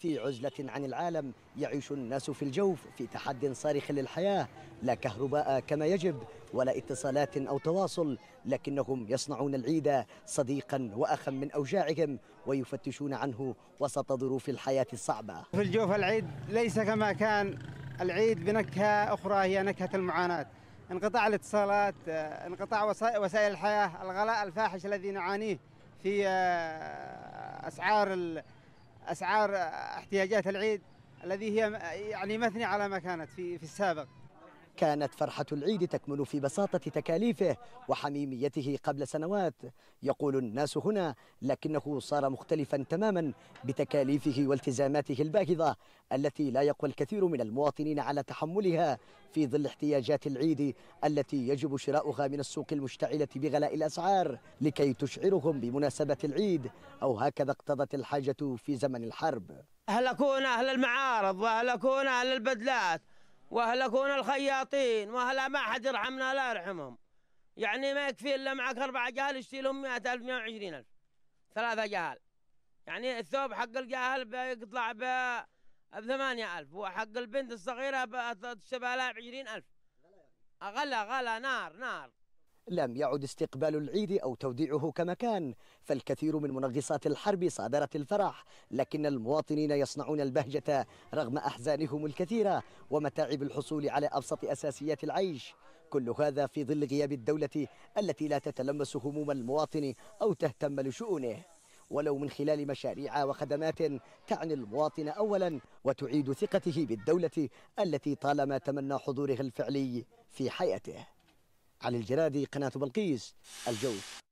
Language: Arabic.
في عزلة عن العالم يعيش الناس في الجوف في تحد صارخ للحياة لا كهرباء كما يجب ولا اتصالات أو تواصل لكنهم يصنعون العيد صديقا وأخا من أوجاعهم ويفتشون عنه وسط ظروف الحياة الصعبة في الجوف العيد ليس كما كان العيد بنكهة أخرى هي نكهة المعاناة انقطاع الاتصالات انقطاع وسائل الحياة الغلاء الفاحش الذي نعانيه في آه، أسعار اسعار احتياجات العيد الذي هي يعني مثني على ما كانت في في السابق كانت فرحة العيد تكمن في بساطة تكاليفه وحميميته قبل سنوات يقول الناس هنا لكنه صار مختلفا تماما بتكاليفه والتزاماته الباهظة التي لا يقوى الكثير من المواطنين على تحملها في ظل احتياجات العيد التي يجب شراؤها من السوق المشتعلة بغلاء الأسعار لكي تشعرهم بمناسبة العيد أو هكذا اقتضت الحاجة في زمن الحرب أهلكونا أهل المعارض وأهلكونا أهل البدلات واهلكونا الخياطين واهلا ما حد يرحمنا لا يرحمهم يعني ما يكفي الا معك اربع جهال اشتري لهم 100000 120000 ثلاثه جهال يعني الثوب حق الجاهل بيطلع ب 8000 وحق البنت الصغيره تشتبه لها ب 20000 غلا غلا نار نار لم يعد استقبال العيد أو توديعه كما كان فالكثير من منغصات الحرب صادرت الفرح لكن المواطنين يصنعون البهجة رغم أحزانهم الكثيرة ومتاعب الحصول على أبسط أساسيات العيش كل هذا في ظل غياب الدولة التي لا تتلمس هموم المواطن أو تهتم لشؤونه ولو من خلال مشاريع وخدمات تعني المواطن اولا وتعيد ثقته بالدوله التي طالما تمنى حضورها الفعلي في حياته علي الجرادي قناة بلقيس الجوف